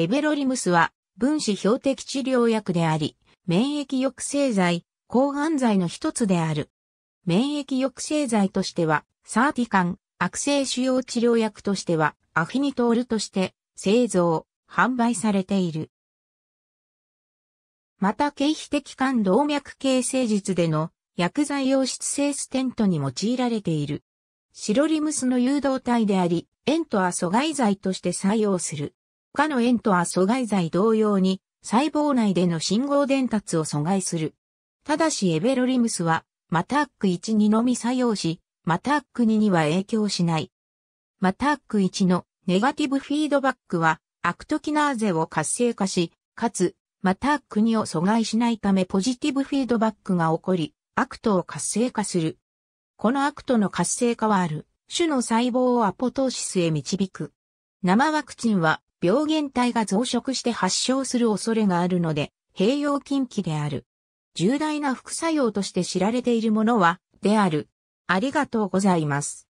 エベロリムスは分子標的治療薬であり、免疫抑制剤、抗がん剤の一つである。免疫抑制剤としては、サーティカン、悪性腫瘍治療薬としては、アフィニトールとして製造、販売されている。また、経皮的間動脈形成術での薬剤用質性ステントに用いられている。シロリムスの誘導体であり、塩とは阻害剤として採用する。他の塩とは阻害剤同様に細胞内での信号伝達を阻害する。ただしエベロリムスは、マタック1にのみ作用し、マタック2には影響しない。マタック1のネガティブフィードバックは、アクトキナーゼを活性化し、かつ、マタック2を阻害しないためポジティブフィードバックが起こり、アクトを活性化する。このアクトの活性化はある、種の細胞をアポトーシスへ導く。生ワクチンは病原体が増殖して発症する恐れがあるので、併用禁忌である。重大な副作用として知られているものは、である。ありがとうございます。